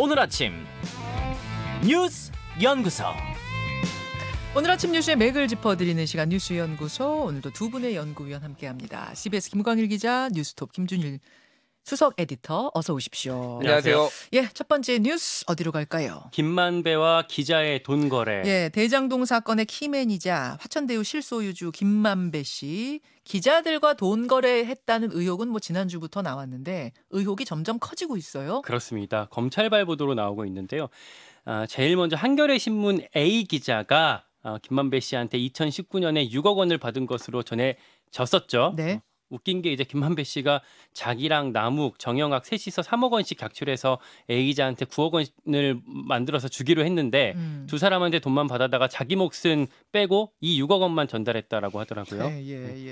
오늘 아침 뉴스 연구소. 오늘 아침 뉴스의 맥을 짚어드리는 시간 뉴스 연구소 오늘도 두 분의 연구위원 함께합니다. CBS 김광일 기자, 뉴스톱 김준일 수석 에디터 어서 오십시오. 안녕하세요. 예, 첫 번째 뉴스 어디로 갈까요? 김만배와 기자의 돈 거래. 예, 대장동 사건의 키맨이자 화천대유 실소유주 김만배 씨 기자들과 돈 거래했다는 의혹은 뭐 지난주부터 나왔는데 의혹이 점점 커지고 있어요. 그렇습니다. 검찰 발보도로 나오고 있는데요. 아, 제일 먼저 한겨레 신문 A 기자가 아, 김만배 씨한테 2019년에 6억 원을 받은 것으로 전해졌었죠. 네. 웃긴 게 이제 김만배 씨가 자기랑 남욱, 정영학 셋이서 3억 원씩 각출해서 A자한테 9억 원을 만들어서 주기로 했는데 음. 두 사람한테 돈만 받아다가 자기 몫은 빼고 이 6억 원만 전달했다라고 하더라고요. 예, 예, 음.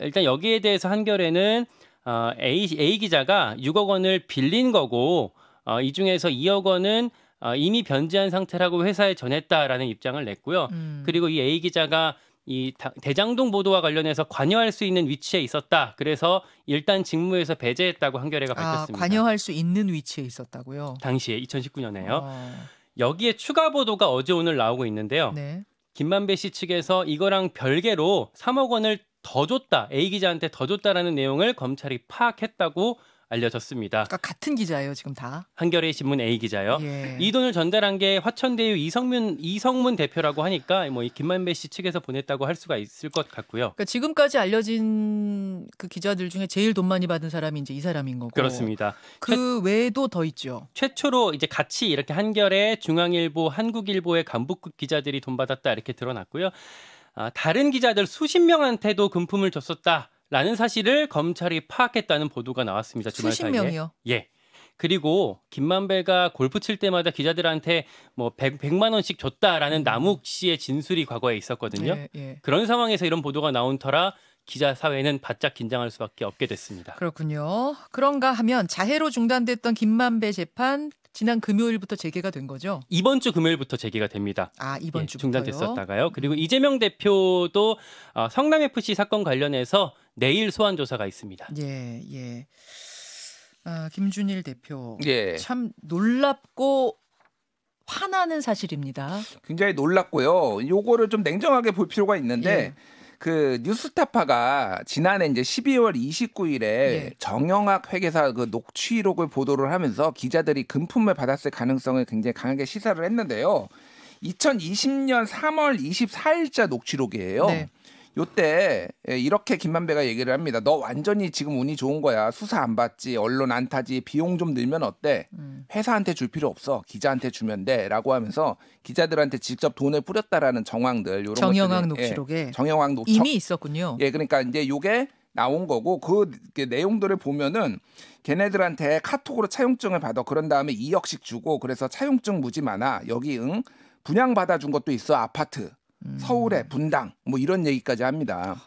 예. 일단 여기에 대해서 한결에는 어, A, A 기자가 6억 원을 빌린 거고 어, 이 중에서 2억 원은 어, 이미 변제한 상태라고 회사에 전했다라는 입장을 냈고요. 음. 그리고 이 A 기자가 이 대장동 보도와 관련해서 관여할 수 있는 위치에 있었다. 그래서 일단 직무에서 배제했다고 한겨레가 아, 밝혔습니다. 아, 관여할 수 있는 위치에 있었다고요? 당시에 2019년에요. 어... 여기에 추가 보도가 어제 오늘 나오고 있는데요. 네. 김만배 씨 측에서 이거랑 별개로 3억 원을 더 줬다. A 기자한테 더 줬다라는 내용을 검찰이 파악했다고 알려졌습니다. 그러니까 같은 기자예요, 지금 다. 한겨레 신문 A 기자요. 예. 이 돈을 전달한 게 화천대유 이성문 이성문 대표라고 하니까 뭐 김만배 씨 측에서 보냈다고 할 수가 있을 것 같고요. 그러니까 지금까지 알려진 그 기자들 중에 제일 돈 많이 받은 사람이 이제 이 사람인 거고. 그렇습니다. 그 최, 외에도 더 있죠. 최초로 이제 같이 이렇게 한겨레, 중앙일보, 한국일보의 간부급 기자들이 돈 받았다 이렇게 드러났고요. 아, 다른 기자들 수십 명한테도 금품을 줬었다. 라는 사실을 검찰이 파악했다는 보도가 나왔습니다. 주말 수십 사이에. 명이요. 예. 그리고 김만배가 골프 칠 때마다 기자들한테 뭐 100, 만 원씩 줬다라는 음. 남욱 씨의 진술이 과거에 있었거든요. 예, 예. 그런 상황에서 이런 보도가 나온 터라 기자 사회는 바짝 긴장할 수밖에 없게 됐습니다. 그렇군요. 그런가 하면 자해로 중단됐던 김만배 재판 지난 금요일부터 재개가 된 거죠? 이번 주 금요일부터 재개가 됩니다. 아 이번 예, 주 중단됐었다가요. 그리고 음. 이재명 대표도 어, 성남 FC 사건 관련해서 내일 소환 조사가 있습니다. 예, 예. 아, 김준일 대표. 예. 참 놀랍고 화나는 사실입니다. 굉장히 놀랍고요. 요거를 좀 냉정하게 볼 필요가 있는데 예. 그 뉴스타파가 지난해 이제 12월 29일에 예. 정영학 회계사 그 녹취록을 보도를 하면서 기자들이 금품을 받았을 가능성을 굉장히 강하게 시사를 했는데요. 2020년 3월 24일자 녹취록이에요. 네. 요때 예, 이렇게 김만배가 얘기를 합니다. 너 완전히 지금 운이 좋은 거야. 수사 안 받지, 언론 안 타지, 비용 좀 늘면 어때? 음. 회사한테 줄 필요 없어. 기자한테 주면 돼라고 하면서 기자들한테 직접 돈을 뿌렸다라는 정황들 요런 정영학 것들이, 예, 녹취록에 예, 정영학 녹 이미 있었군요. 예, 그러니까 이제 요게 나온 거고 그 내용들을 보면은 걔네들한테 카톡으로 차용증을 받아 그런 다음에 2억씩 주고 그래서 차용증 무지 많아 여기 응 분양 받아준 것도 있어 아파트 음. 서울의 분당 뭐 이런 얘기까지 합니다.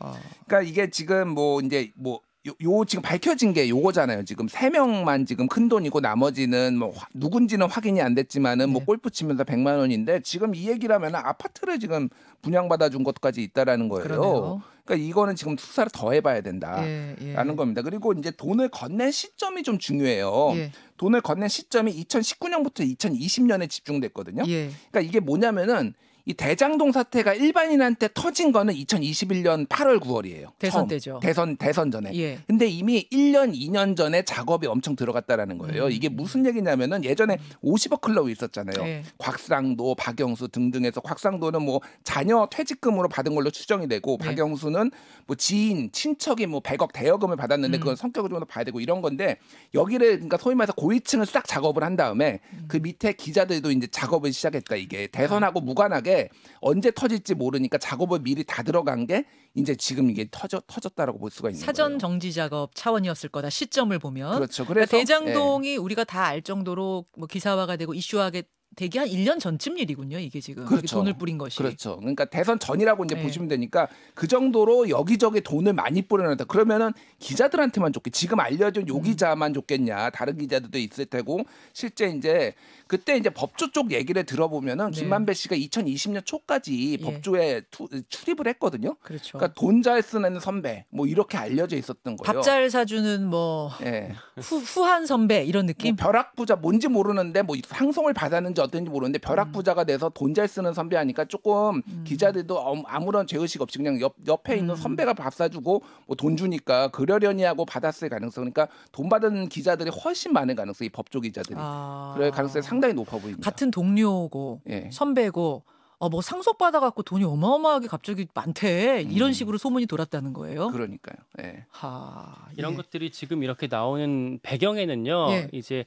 그러니까 이게 지금 뭐 이제 뭐 요, 요 지금 밝혀진 게 요거잖아요. 지금 세 명만 지금 큰 돈이고 나머지는 뭐 화, 누군지는 확인이 안 됐지만은 뭐 네. 뭐 골프 치면서 백만 원인데 지금 이 얘기라면 아파트를 지금 분양받아 준 것까지 있다라는 거예요. 그러네요. 그러니까 이거는 지금 수사를 더 해봐야 된다라는 예, 예. 겁니다. 그리고 이제 돈을 건넨 시점이 좀 중요해요. 예. 돈을 건넨 시점이 2019년부터 2020년에 집중됐거든요. 예. 그러니까 이게 뭐냐면은 이 대장동 사태가 일반인한테 터진 거는 2021년 8월 9월이에요. 대선 처음. 때죠. 대선 대선 전에. 예. 근데 이미 1년 2년 전에 작업이 엄청 들어갔다라는 거예요. 음. 이게 무슨 얘기냐면은 예전에 50억 클럽이 있었잖아요. 예. 곽상도, 박영수 등등에서 곽상도는 뭐 자녀 퇴직금으로 받은 걸로 추정이 되고 예. 박영수는 뭐 지인, 친척이 뭐 100억 대여금을 받았는데 음. 그건 성격을 좀 더 봐야 되고 이런 건데 여기를 그러니까 소위 말해서 고위층을 싹 작업을 한 다음에 음. 그 밑에 기자들도 이제 작업을 시작했다 이게 대선하고 아. 무관하게 게 언제 터질지 모르니까 작업을 미리 다 들어간 게 이제 지금 이게 터져 터졌다라고 볼 수가 있는 사전 거예요. 정지 작업 차원이었을 거다 시점을 보면 그렇죠. 그러니까 그래서 그러니까 대장동이 네. 우리가 다 알 정도로 뭐 기사화가 되고 이슈화게 되게 한 1년 전쯤 일이군요, 이게 지금. 그렇죠. 돈을 뿌린 것이. 그렇죠. 그러니까 대선 전이라고 이제 네. 보시면 되니까 그 정도로 여기저기 돈을 많이 뿌려놨다. 그러면은 기자들한테만 좋게 지금 알려준 요 음. 기자만 좋겠냐. 다른 기자들도 있을 테고 실제 이제 그때 이제 법조 쪽 얘기를 들어보면은 네. 김만배 씨가 2020년 초까지 예. 법조에 투, 출입을 했거든요. 그렇죠. 그러니까 돈 잘 쓰는 선배 뭐 이렇게 알려져 있었던 거예요. 밥 잘 사주는 뭐 예. 후, 후한 선배 이런 뭐 느낌. 뭐 벼락부자 뭔지 모르는데 뭐 상송을 받았는지 어떤지 모르는데 벼락부자가 음. 돼서 돈 잘 쓰는 선배 하니까 조금 음. 기자들도 아무런 죄의식 없이 그냥 옆, 옆에 있는 음. 선배가 밥 사주고 뭐 돈 주니까 그러려니 하고 받았을 가능성 그러니까 돈 받은 기자들이 훨씬 많은 가능성이 법조 기자들이 아. 그럴 가능성이 상당. 히 상당히 높아 보입니다. 같은 동료고 예. 선배고 어, 뭐 상속 받아갖고 돈이 어마어마하게 갑자기 많대 이런 음. 식으로 소문이 돌았다는 거예요. 그러니까요. 예. 하, 이런 예. 것들이 지금 이렇게 나오는 배경에는요. 예. 이제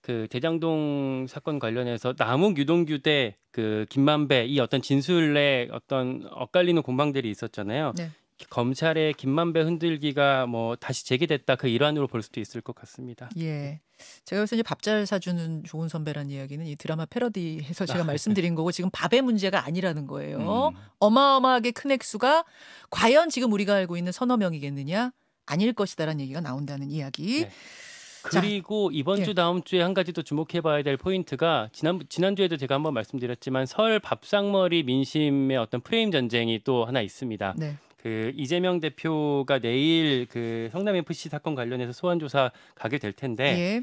그 대장동 사건 관련해서 남욱 유동규 대그 김만배 이 어떤 진술에 어떤 엇갈리는 공방들이 있었잖아요. 네. 검찰의 김만배 흔들기가 뭐 다시 재개됐다 그 일환으로 볼 수도 있을 것 같습니다. 예. 제가 그래서 이제 밥잘 사주는 좋은 선배라 이야기는 이 드라마 패러디에서 제가 아, 말씀드린 거고 지금 밥의 문제가 아니라는 거예요. 음. 어마어마하게 큰 액수가 과연 지금 우리가 알고 있는 서너 명이겠느냐 아닐 것이다라는 얘기가 나온다는 이야기. 네. 그리고 자, 이번 예. 주 예. 다음 주에 한 가지 또 주목해봐야 될 포인트가 지난 지난주에도 제가 한번 말씀드렸지만 설 밥상머리 민심의 어떤 프레임 전쟁이 또 하나 있습니다. 네. 그 이재명 대표가 내일 그 성남 FC 사건 관련해서 소환 조사 가게 될 텐데 예.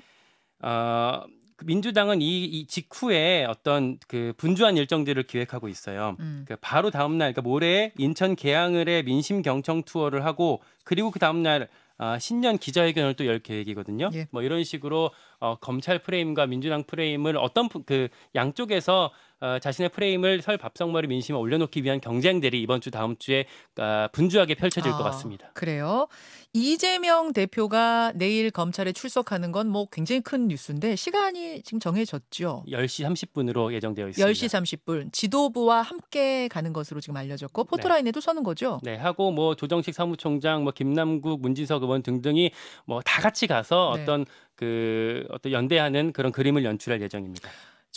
어, 그 민주당은 이, 이 직후에 어떤 그 분주한 일정들을 기획하고 있어요. 음. 그 바로 다음 날, 그러니까 모레 인천 계항을에 민심 경청 투어를 하고 그리고 그 다음 날 아, 신년 기자회견을 또 열 계획이거든요. 예. 뭐 이런 식으로 어, 검찰 프레임과 민주당 프레임을 어떤 그 양쪽에서 어, 자신의 프레임을 설 밥상머리 민심에 올려놓기 위한 경쟁들이 이번 주 다음 주에 어, 분주하게 펼쳐질 아, 것 같습니다. 그래요. 이재명 대표가 내일 검찰에 출석하는 건 뭐 굉장히 큰 뉴스인데 시간이 지금 정해졌죠. 10시 30분으로 예정되어 있습니다. 10시 30분 지도부와 함께 가는 것으로 지금 알려졌고 포토라인에도 네. 서는 거죠. 네, 하고 뭐 조정식 사무총장, 뭐 김남국, 문진석 의원 등등이 뭐 다 같이 가서 네. 어떤 그 어떤 연대하는 그런 그림을 연출할 예정입니다.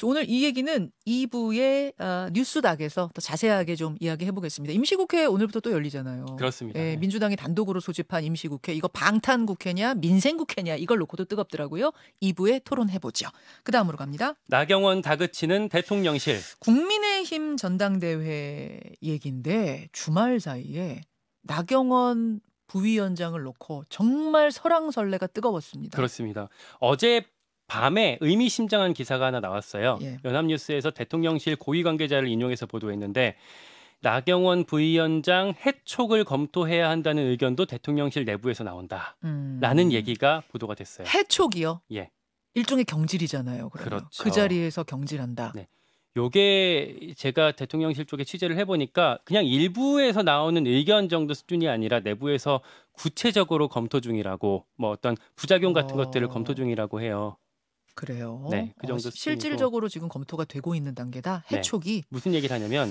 오늘 이 얘기는 2부의 어, 뉴스닥에서 더 자세하게 좀 이야기해 보겠습니다. 임시국회 오늘부터 또 열리잖아요. 그렇습니다. 예, 네. 민주당이 단독으로 소집한 임시국회 이거 방탄국회냐 민생국회냐 이걸 놓고도 뜨겁더라고요. 2부에 토론해 보죠. 그 다음으로 갑니다. 나경원 다그치는 대통령실. 국민의힘 전당대회 얘기인데 주말 사이에 나경원 부위원장을 놓고 정말 설랑설레가 뜨거웠습니다. 그렇습니다. 어제 밤에 의미심장한 기사가 하나 나왔어요. 예. 연합뉴스에서 대통령실 고위 관계자를 인용해서 보도했는데 나경원 부위원장 해촉을 검토해야 한다는 의견도 대통령실 내부에서 나온다라는 음. 얘기가 보도가 됐어요. 해촉이요? 예. 일종의 경질이잖아요. 그러면. 그렇죠. 그 자리에서 경질한다. 네. 요게 제가 대통령실 쪽에 취재를 해보니까 그냥 일부에서 나오는 의견 정도 수준이 아니라 내부에서 구체적으로 검토 중이라고 뭐 어떤 부작용 같은 어... 것들을 검토 중이라고 해요. 그래요. 네, 그 어, 정도 어, 실질적으로 지금 검토가 되고 있는 단계다. 해촉이 네, 무슨 얘기를 하냐면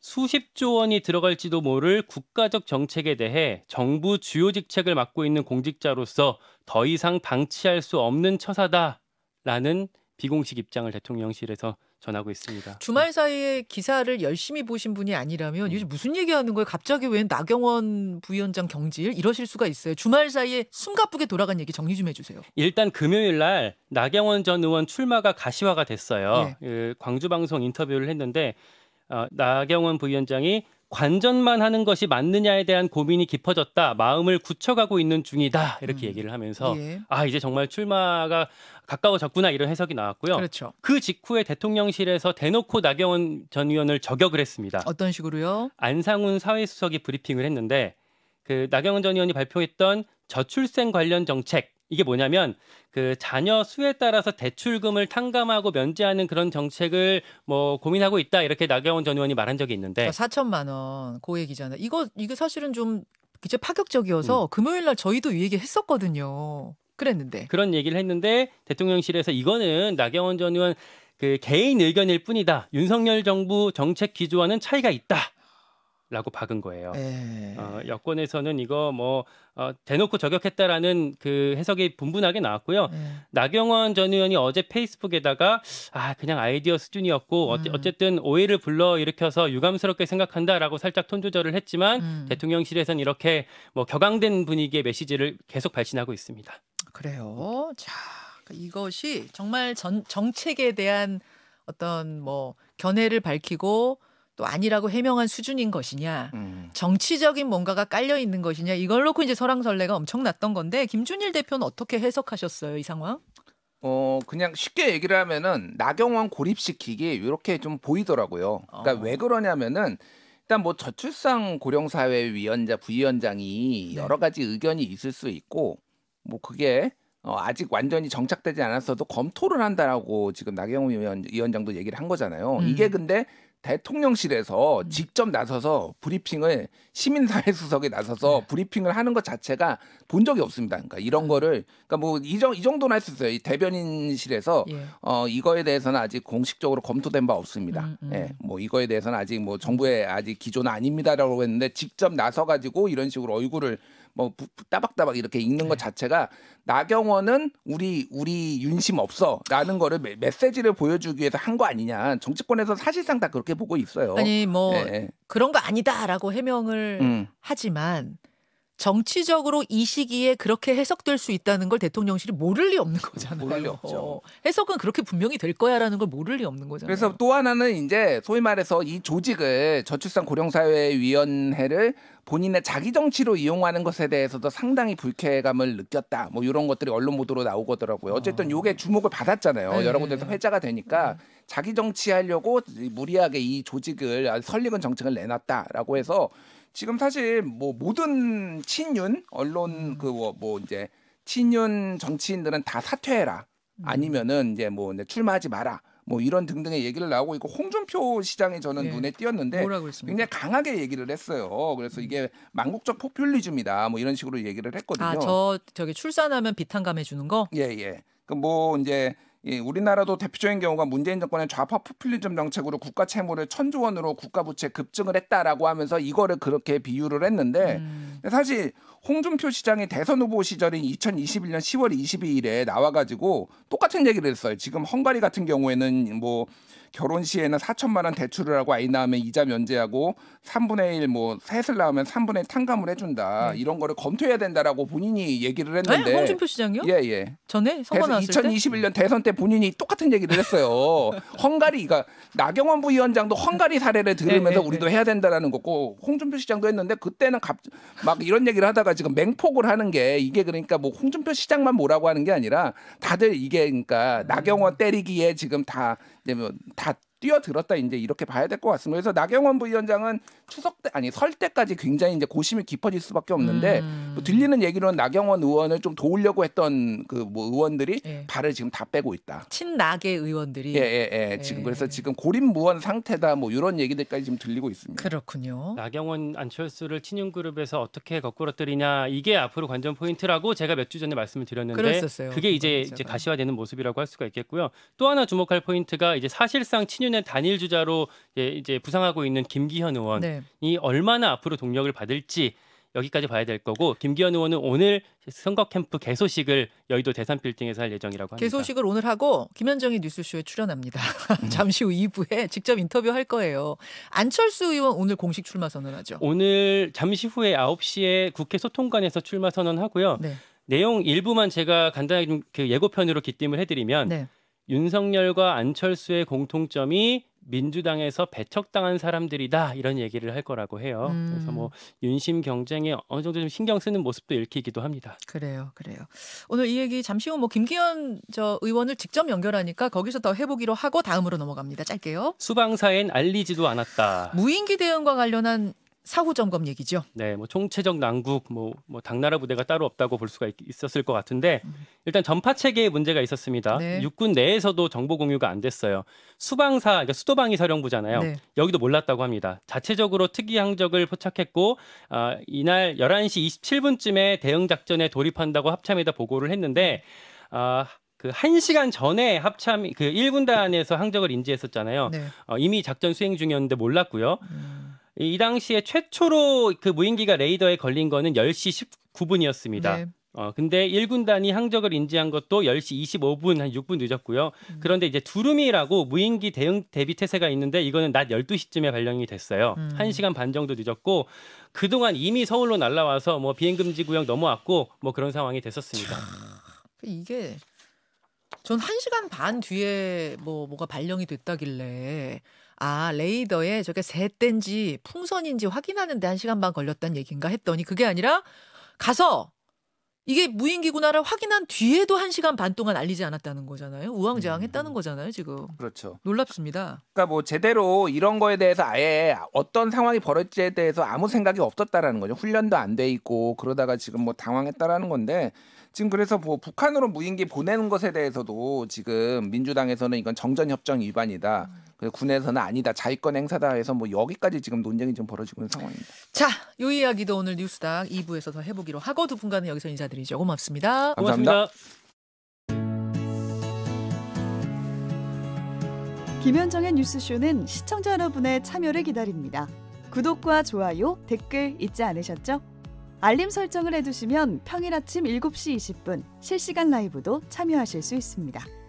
수십조 원이 들어갈지도 모를 국가적 정책에 대해 정부 주요 직책을 맡고 있는 공직자로서 더 이상 방치할 수 없는 처사다라는 비공식 입장을 대통령실에서 전하고 있습니다. 주말 사이에 기사를 열심히 보신 분이 아니라면 음. 요즘 무슨 얘기하는 거예요? 갑자기 웬 나경원 부위원장 경질 이러실 수가 있어요. 주말 사이에 숨가쁘게 돌아간 얘기 정리 좀 해주세요. 일단 금요일 날 나경원 전 의원 출마가 가시화가 됐어요. 네. 그 광주 방송 인터뷰를 했는데 어, 나경원 부위원장이 관전만 하는 것이 맞느냐에 대한 고민이 깊어졌다. 마음을 굳혀가고 있는 중이다. 이렇게 음. 얘기를 하면서 예. 아 이제 정말 출마가 가까워졌구나 이런 해석이 나왔고요. 그렇죠. 그 직후에 대통령실에서 대놓고 나경원 전 의원을 저격을 했습니다. 어떤 식으로요? 안상훈 사회수석이 브리핑을 했는데 그 나경원 전 의원이 발표했던 저출생 관련 정책 이게 뭐냐면 그 자녀 수에 따라서 대출금을 탕감하고 면제하는 그런 정책을 뭐 고민하고 있다 이렇게 나경원 전 의원이 말한 적이 있는데 4천만 그러니까 원 고액이잖아요. 그 이거 이게 사실은 좀 진짜 파격적이어서 음. 금요일 날 저희도 이 얘기 했었거든요. 그랬는데 그런 얘기를 했는데 대통령실에서 이거는 나경원 전 의원 그 개인 의견일 뿐이다. 윤석열 정부 정책 기조와는 차이가 있다. 라고 박은 거예요. 예. 어, 여권에서는 이거 뭐 어, 대놓고 저격했다라는 그 해석이 분분하게 나왔고요. 에이. 예. 나경원 전 의원이 어제 페이스북에다가 아 그냥 아이디어 수준이었고 음. 어쨌든 오해를 불러 일으켜서 유감스럽게 생각한다라고 살짝 톤 조절을 했지만 음. 대통령실에선 이렇게 뭐 격앙된 분위기의 메시지를 계속 발신하고 있습니다. 그래요. 자 그러니까 이것이 정말 전, 정책에 대한 어떤 뭐 견해를 밝히고 또 아니라고 해명한 수준인 것이냐 음. 정치적인 뭔가가 깔려 있는 것이냐 이걸 놓고 이제 설랑설래가 엄청났던 건데 김준일 대표는 어떻게 해석하셨어요 이 상황? 어 그냥 쉽게 얘기를 하면은 나경원 고립시키기 이렇게 좀 보이더라고요. 그러니까 어. 왜 그러냐면은 일단 뭐 저출산 고령사회 위원장 부위원장이 네. 여러 가지 의견이 있을 수 있고 뭐 그게 어, 아직 완전히 정착되지 않았어도 검토를 한다라고 지금 나경원 위원, 위원장도 얘기를 한 거잖아요. 음. 이게 근데 대통령실에서 음. 직접 나서서 브리핑을 시민사회 수석에 나서서 네. 브리핑을 하는 것 자체가 본 적이 없습니다. 그러니까 이런 네. 거를 그러니까 뭐이 이 정도는 할 수 있어요. 이 대변인실에서 예. 어 이거에 대해서는 아직 공식적으로 검토된 바 없습니다. 음, 음. 예. 뭐 이거에 대해서는 아직 뭐 정부의 아직 기조는 아닙니다라고 했는데 직접 나서 가지고 이런 식으로 얼굴을 뭐 따박따박 이렇게 읽는 것 네. 자체가 나경원은 우리 우리 윤심 없어라는 거를 메시지를 보여주기 위해서 한 거 아니냐 정치권에서 사실상 다 그렇게 보고 있어요. 아니 뭐 네. 네. 그런 거 아니다라고 해명을 음. 하지만 정치적으로 이 시기에 그렇게 해석될 수 있다는 걸 대통령실이 모를 리 없는 거잖아요. 모를 리 없죠. 해석은 그렇게 분명히 될 거야라는 걸 모를 리 없는 거잖아요. 그래서 또 하나는 이제 소위 말해서 이 조직을 저출산 고령사회위원회를 본인의 자기 정치로 이용하는 것에 대해서도 상당히 불쾌감을 느꼈다. 뭐 이런 것들이 언론 보도로 나오더라고요. 고 어쨌든 아. 요게 주목을 받았잖아요. 네. 여러 군데서 회자가 되니까. 네. 자기 정치하려고 무리하게 이 조직을 아, 설립은 정책을 내놨다라고 해서 지금 사실 뭐 모든 친윤 언론 음. 그뭐 뭐 이제 친윤 정치인들은 다 사퇴해라 음. 아니면은 이제 뭐 이제 출마하지 마라 뭐 이런 등등의 얘기를 나오고 있고 홍준표 시장이 저는 네. 눈에 띄었는데 굉장히 강하게 얘기를 했어요. 그래서 음. 이게 만국적 포퓰리즘이다 뭐 이런 식으로 얘기를 했거든요. 아 저 저기 출산하면 비탄감 해주는 거? 예 예. 그 뭐 이제 예, 우리나라도 대표적인 경우가 문재인 정권의 좌파 포퓰리즘 정책으로 국가 채무를 천조 원으로 국가 부채 급증을 했다라고 하면서 이거를 그렇게 비유를 했는데 음. 사실 홍준표 시장이 대선 후보 시절인 2021년 10월 22일에 나와가지고 똑같은 얘기를 했어요. 지금 헝가리 같은 경우에는 뭐 결혼 시에는 4천만 원 대출을 하고 아이 낳으면 이자 면제하고 3분의 1 뭐 셋을 낳으면 3분의 1 탕감을 해준다 네. 이런 거를 검토해야 된다라고 본인이 얘기를 했는데 에? 홍준표 시장이요? 예예 예. 전에 선거 나왔을 2021년 대선 때 본인이 똑같은 얘기를 했어요. 헝가리 그러니까 나경원 부위원장도 헝가리 사례를 네, 네, 들으면서 네, 네, 우리도 해야 된다라는 거고 홍준표 시장도 했는데 그때는 갑, 막 이런 얘기를 하다가 정부가 지금 맹폭을 하는 게 이게 그러니까 뭐 홍준표 시장만 뭐라고 하는 게 아니라 다들 이게 그러니까 음. 나경원 때리기에 지금 다, 뭐 다 뛰어들었다 이제 이렇게 봐야 될 것 같습니다. 그래서 나경원 부위원장은 추석 때 아니 설 때까지 굉장히 이제 고심이 깊어질 수밖에 없는데 음. 뭐 들리는 얘기로는 나경원 의원을 좀 도우려고 했던 그 뭐 의원들이 예. 발을 지금 다 빼고 있다. 친나계 의원들이 예예예 예, 예. 예, 지금 그래서 지금 고립무원 상태다 뭐 이런 얘기들까지 지금 들리고 있습니다. 그렇군요. 나경원 안철수를 친윤 그룹에서 어떻게 거꾸로뜨리냐 이게 앞으로 관전 포인트라고 제가 몇 주 전에 말씀을 드렸는데 그랬었어요. 그게 이제, 이제 가시화되는 모습이라고 할 수가 있겠고요. 또 하나 주목할 포인트가 이제 사실상 친윤 한준의 단일 주자로 예, 이제 부상하고 있는 김기현 의원이 네. 얼마나 앞으로 동력을 받을지 여기까지 봐야 될 거고 김기현 의원은 오늘 선거 캠프 개소식을 여의도 대산 빌딩에서 할 예정이라고 합니다. 개소식을 오늘 하고 김현정이 뉴스쇼에 출연합니다. 음. 잠시 후 2부에 직접 인터뷰할 거예요. 안철수 의원 오늘 공식 출마 선언하죠. 오늘 잠시 후에 9시에 국회 소통관에서 출마 선언하고요. 네. 내용 일부만 제가 간단하게 그 예고편으로 기띔을 해드리면 네. 윤석열과 안철수의 공통점이 민주당에서 배척당한 사람들이다 이런 얘기를 할 거라고 해요. 음. 그래서 뭐 윤심 경쟁에 어느 정도 좀 신경 쓰는 모습도 읽히기도 합니다. 그래요, 그래요. 오늘 이 얘기 잠시 후 뭐 김기현 저 의원을 직접 연결하니까 거기서 더 해보기로 하고 다음으로 넘어갑니다. 짧게요. 수방사엔 알리지도 않았다. 무인기 대응과 관련한 사후 점검 얘기죠. 네, 뭐 총체적 난국, 뭐, 뭐 당나라 부대가 따로 없다고 볼 수가 있, 었을것 같은데 음. 일단 전파 체계에 문제가 있었습니다. 네. 육군 내에서도 정보 공유가 안 됐어요. 수방사, 그러니까 수도방위 사령부잖아요. 네. 여기도 몰랐다고 합니다. 자체적으로 특이 항적을 포착했고 어, 이날 11시 27분쯤에 대응 작전에 돌입한다고 합참에다 보고를 했는데. 어, 아, 그한 시간 전에 합참 그 1군단에서 항적을 인지했었잖아요. 네. 어, 이미 작전 수행 중이었는데 몰랐고요. 음. 이 당시에 최초로 그 무인기가 레이더에 걸린 거는 10시 19분이었습니다. 네. 어, 근데 1군단이 항적을 인지한 것도 10시 25분, 한 6분 늦었고요. 음. 그런데 이제 두루미라고 무인기 대응 대비 태세가 있는데 이거는 낮 12시쯤에 발령이 됐어요. 음. 1시간 반 정도 늦었고 그동안 이미 서울로 날라와서 뭐 비행금지 구역 넘어왔고 뭐 그런 상황이 됐었습니다. 참, 이게 전 1시간 반 뒤에 뭐 뭐가 발령이 됐다길래 아, 레이더에 저게 새땐지 풍선인지 확인하는데 한 시간 반걸렸단 얘기인가 했더니 그게 아니라 가서 이게 무인기구나를 확인한 뒤에도 한 시간 반 동안 알리지 않았다는 거잖아요. 우왕좌왕했다는 음. 거잖아요, 지금. 그렇죠. 놀랍습니다. 그러니까 뭐 제대로 이런 거에 대해서 아예 어떤 상황이 벌어질지에 대해서 아무 생각이 없었다라는 거죠. 훈련도 안 돼 있고 그러다가 지금 뭐 당황했다라는 건데 지금 그래서 뭐 북한으로 무인기 보내는 것에 대해서도 지금 민주당에서는 이건 정전협정 위반이다. 음. 군에서는 아니다 자위권 행사다 해서 뭐 여기까지 지금 논쟁이 좀 벌어지고 있는 상황입니다. 자, 요 이야기도 오늘 뉴스닥 2부에서 더 해보기로 하고 두 분과는 여기서 인사드리죠. 고맙습니다. 감사합니다. 김현정의 뉴스쇼는 시청자 여러분의 참여를 기다립니다. 구독과 좋아요, 댓글 잊지 않으셨죠? 알림 설정을 해두시면 평일 아침 7시 20분 실시간 라이브도 참여하실 수 있습니다.